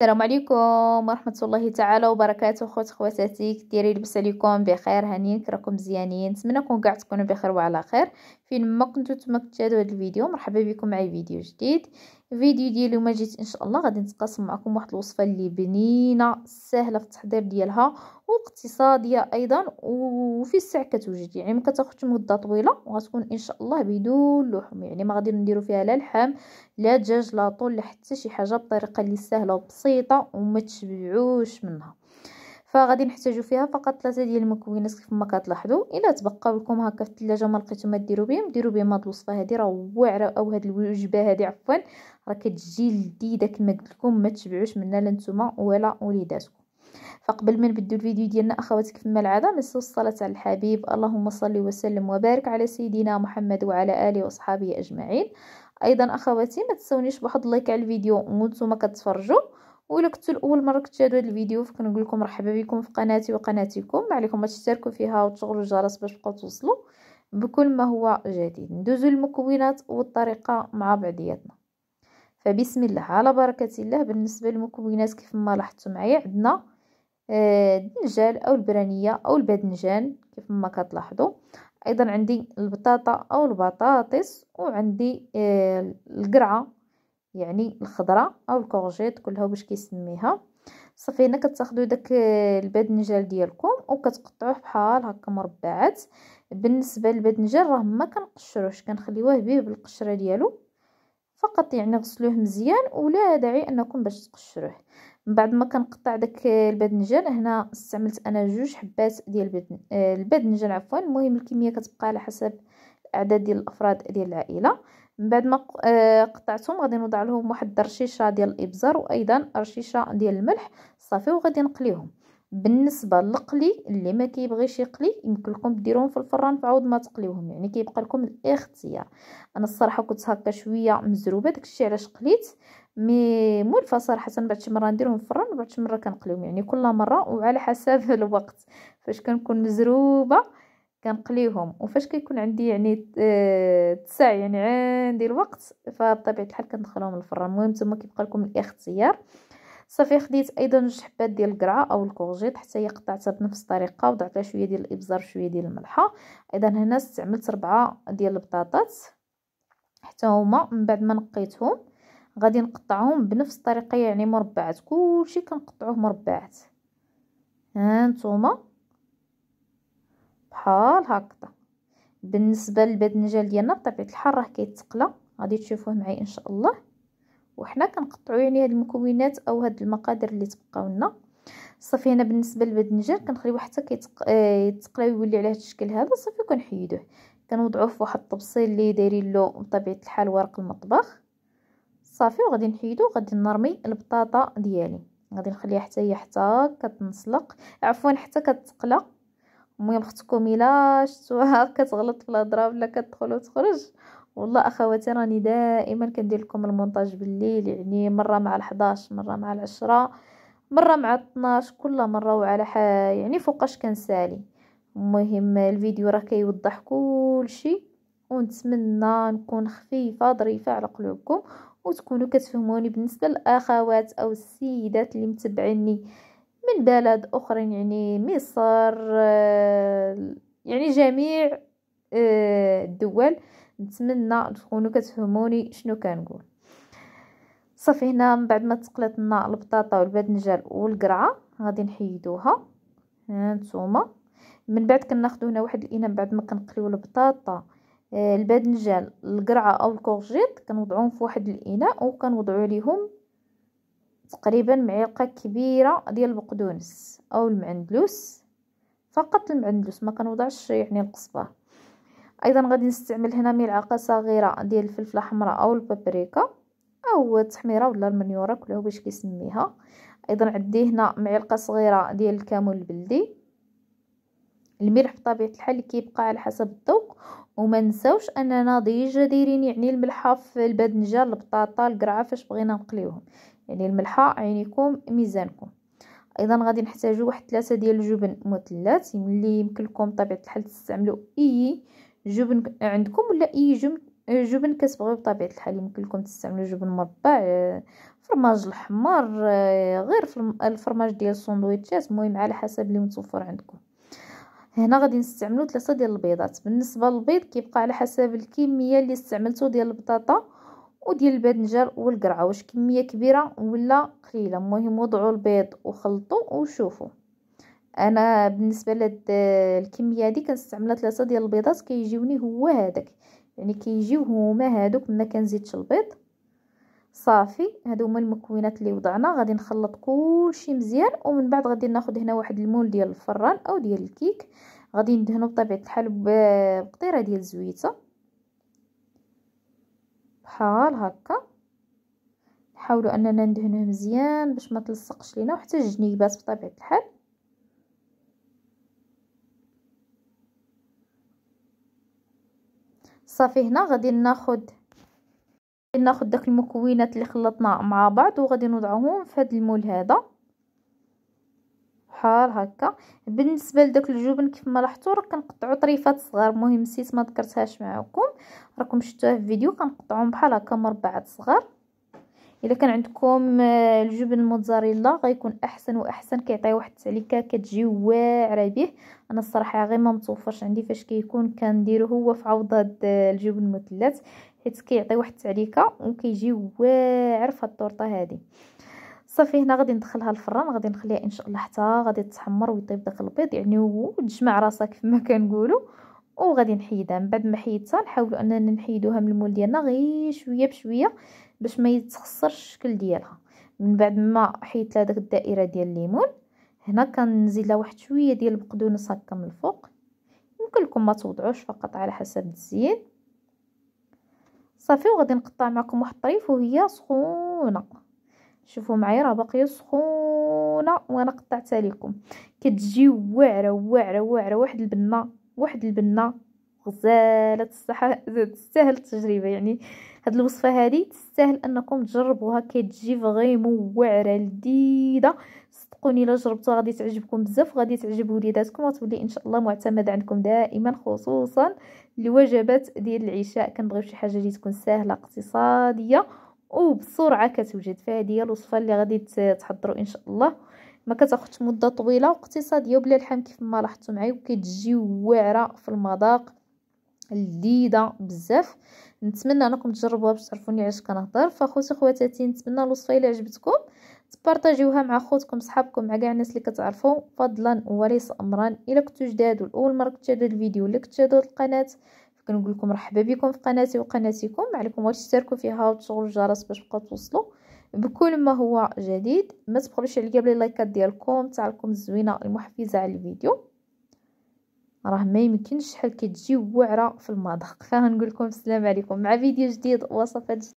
السلام عليكم ورحمة الله تعالى وبركاته خوت خواتاتي كديري لبس عليكم بخير هانين كراكم مزيانين نتمنى كون كاع تكونوا بخير وعلى خير فين ما كنتو تما كتشاهدوا هذا الفيديو مرحبا بكم معايا فيديو جديد الفيديو ديالي وما جيت ان شاء الله غادي نتقاسم معكم واحد الوصفه اللي بنينه سهله في التحضير ديالها واقتصاديه ايضا وفي السعر كتوجد يعني ما كتاخذش مده طويله وغتكون ان شاء الله بدون لحم يعني ما غادي نديرو فيها لا لحم لا دجاج لا طول لا حتى شي حاجه بطريقه اللي سهله وبسيطه وما تشبعوش منها فغادي نحتاجو فيها فقط ثلاثه ديال المكونات كيف ما كتلاحظوا الا تبقاو لكم هكا في الثلاجه ما لقيتو ما ديروا بهم ديروا بهم هاد الوصفه هادي راه واعره او هاد الوجبه هادي عفوا راه كتجي لذيذه كما قلت لكم ما تشبعوش منها لا نتوما ولا وليداتكم فقبل ما نبدو الفيديو ديالنا اخواتي كما العاده ما الصلاه على الحبيب اللهم صل وسلم وبارك على سيدنا محمد وعلى اله وصحبه اجمعين ايضا اخواتي ما تنسونيش بواحد اللايك على الفيديو وانتم كتفرجوا الا كنتو لاول مره كتشاهدوا هذا الفيديو فكنقول لكم مرحبا بكم في قناتي وقناتكم ما عليكم ما تشتركوا فيها وتشغلوا الجرس باش تبقاو توصلوا بكل ما هو جديد ندوزو المكونات والطريقه مع بعضياتنا فبسم الله على بركه الله بالنسبه للمكونات كيف ما لاحظتوا معايا عندنا آه، الدنجال او البرانيه او الباذنجان كيف ما كتلاحظوا ايضا عندي البطاطا او البطاطس وعندي آه، القرعه يعني الخضره او الكورجيت كلها باش كيسميها صافي هنا كتاخذوا داك الباذنجان ديالكم وكتقطعوه بحال هكا مربعات بالنسبه للباذنجان راه ما كنقشروش كنخليوه به بالقشره ديالو فقط يعني غسلوه مزيان ولا داعي انكم باش تقشروه من بعد ما كنقطع داك الباذنجان هنا استعملت انا جوج حبات ديال الباذنجان عفوا المهم الكميه كتبقى على حسب الاعداد ديال الافراد ديال العائله من بعد ما آه، قطعتهم غادي نوضع لهم واحد الرشيشه ديال الابزار وايضا رشيشه ديال الملح صافي وغادي نقليهم بالنسبه للقلي اللي ما كيبغيش يقلي يمكن لكم ديروهم في الفران فعاود ما تقليوهم يعني كيبقى لكم الاختيار انا الصراحه كنت هكا شويه مزروبه داكشي علاش قليت مي مولفه صراحه شي مره نديرهم في الفران شي مره كنقليهم يعني كل مره وعلى حسب الوقت فاش كنكون مزروبه كنقليهم وفاش كيكون عندي يعني آه، تسع يعني عندي الوقت فبطبيعه الحال كندخلهم الفران المهم تما كيبقى لكم الاختيار صافي خديت ايضا جوج حبات ديال القرعه او الكورجيت حتى هي قطعتها بنفس الطريقه وضعت شويه ديال الابزار شويه ديال الملحه ايضا هنا استعملت ربعه ديال البطاطات حتى هما من بعد ما نقيتهم غادي نقطعهم بنفس الطريقه يعني مربعات كلشي كنقطعوه مربعات ها نتوما بحال هكذا بالنسبه للبدنجال ديالنا بطبيعه الحال راه كيتقلى غادي تشوفوه معايا ان شاء الله وحنا كنقطعوا يعني هاد المكونات او هاد المقادير اللي تبقاو لنا صافي هنا بالنسبه للبدنجال كنخليوه حتى كيتقلى آه، يتق... ويولي على هاد الشكل هذا صافي كنحيدوه كنوضعوه في واحد الطبسيل اللي دايرين له بطبيعه الحال ورق المطبخ صافي وغادي نحيدو غادي نرمي البطاطا ديالي غادي نخليها حتى هي حتى كتنسلق عفوا حتى كتقلى المهم اختكم الا شفتوها كتغلط في الهضره ولا كتدخل وتخرج والله اخواتي راني دائما كندير لكم المونتاج بالليل يعني مره مع ال11 مره مع العشرة مره مع 12 كل مره وعلى حال يعني فوقاش كنسالي المهم الفيديو راه كيوضح كلشي ونتمنى نكون خفيفه ظريفه على قلوبكم وتكونوا كتفهموني بالنسبه للاخوات او السيدات اللي متبعيني من بلد أخرى يعني مصر آه، يعني جميع آه، الدول نتمنى تكونوا كتفهموني شنو كنقول صافي هنا من بعد ما تقلطنا البطاطا والباذنجان والقرعه غادي نحيدوها هانتوما من بعد كناخذوا هنا واحد الاناء من بعد ما كنقليو البطاطا آه، الباذنجان القرعه او الكورجيت كنوضعوهم في واحد الاناء وكنوضعوا عليهم تقريبا معلقة كبيرة ديال البقدونس او المعندلوس فقط المعندلوس ما كنوضعش يعني القصبة ايضا غادي نستعمل هنا ملعقة صغيرة ديال الفلفلة حمراء او البابريكا او التحميرة ولا المنيورة هو باش كيسميها ايضا عندي هنا معلقة صغيرة ديال الكمون البلدي الملح بطبيعة الحال كيبقى على حسب الذوق وما نساوش اننا ديجا دايرين يعني الملحه في الباذنجان البطاطا القرعه فاش بغينا نقليوهم يعني الملحة عينيكم ميزانكم ايضا غادي نحتاجو واحد ثلاثة ديال الجبن مثلث اللي يمكن لكم بطبيعه الحال تستعملوا اي جبن عندكم ولا اي جبن جبن كتبغيو بطبيعه الحال يمكن لكم تستعملوا جبن مربع آه، فرماج الحمر آه، غير الفرماج ديال الساندويتشات المهم على حسب اللي متوفر عندكم هنا غادي نستعملوا ثلاثه ديال البيضات بالنسبه للبيض كيبقى على حسب الكميه اللي استعملتو ديال البطاطا وديال الباذنجان والقرعه واش كميه كبيره ولا قليله المهم وضعوا البيض وخلطوا وشوفوا انا بالنسبه لهاد الكميه هذه كنستعمل ثلاثه ديال البيضات كيجيوني هو هذاك يعني كيجيو هما هادوك ما كنزيدش البيض صافي هادو هما المكونات اللي وضعنا غادي نخلط كلشي مزيان ومن بعد غادي ناخذ هنا واحد المول ديال الفران او ديال الكيك غادي ندهنو بطبيعه الحال بقطيره ديال الزويته بحال هكا نحاولوا اننا ندهنوه مزيان باش ما تلصقش لينا وحتى الجنيبات بطبيعه الحال صافي هنا غادي ناخد ناخد داك المكونات اللي خلطنا مع بعض وغادي نوضعهم في هذا المول هذا بحال هكا بالنسبه لداك الجبن كيف ما لاحظتوا راه كنقطعوا طريفات صغار مهم نسيت ما ذكرتهاش معكم راكم شفتوها في الفيديو كنقطعهم بحال هكا مربعات صغار الا كان عندكم آه، الجبن الموتزاريلا غيكون احسن واحسن كيعطي واحد التعليكه كتجي واعره به انا الصراحه غير ما متوفرش عندي فاش كيكون كنديرو هو في عوضه آه، الجبن المثلث حيت كيعطي واحد التعليكه وكيجي واعر في الطورطه هذه صافي هنا غادي ندخلها الفران غادي نخليها ان شاء الله حتى غادي تحمر ويطيب داك البيض يعني وتجمع راسها كيف ما كنقولوا وغادي نحيدها من بعد ما حيدتها نحاولوا اننا نحيدوها من المول ديالنا غير شويه بشويه باش ما يتخسرش الشكل ديالها من بعد ما حيدت لها داك الدائره ديال الليمون هنا كنزيد لها واحد شويه ديال البقدونس هكا من الفوق يمكن لكم ما توضعوش فقط على حسب الزين صافي وغادي نقطع معكم واحد الطريف وهي سخونه شوفوا معايا راه باقيه سخونه وانا قطعتها لكم كتجي واعره واعره واعره واحد البنه واحد البنه غزاله الصحه تستاهل التجربه يعني هاد الوصفه هذه تستاهل انكم تجربوها كتجي فريمون واعره لذيذه صدقوني الا جربتوها غادي تعجبكم بزاف غادي تعجب وليداتكم وتولي ان شاء الله معتمده عندكم دائما خصوصا الوجبات ديال العشاء كنبغيو شي حاجه اللي تكون سهله اقتصاديه وبسرعه كتوجد فيها هي الوصفه اللي غادي تحضروا ان شاء الله ما كتاخذش مده طويله واقتصاديه وبلا لحم كيف ما لاحظتوا معايا وكتجي واعره في المذاق لذيذه بزاف نتمنى انكم تجربوها باش تعرفوني علاش كنهضر فاخوتي خواتاتي نتمنى الوصفه الا عجبتكم تبارطاجيوها مع خوتكم صحابكم مع كاع الناس اللي كتعرفوا فضلا وليس امرا الا كنتو جداد والاول مره كتشاهدوا الفيديو اللي كتشاهدوا القناه كنقول لكم مرحبا بكم في قناتي وقناتكم عليكم غير تشتركوا فيها وتشغلوا الجرس باش تبقاو توصلوا بكل ما هو جديد ما تبخلوش عليا بلي لايكات ديالكم تاعكم الزوينه المحفزه على الفيديو راه ما يمكنش شحال كتجي وعره في المذاق فها نقول لكم السلام عليكم مع فيديو جديد وصفات جديدة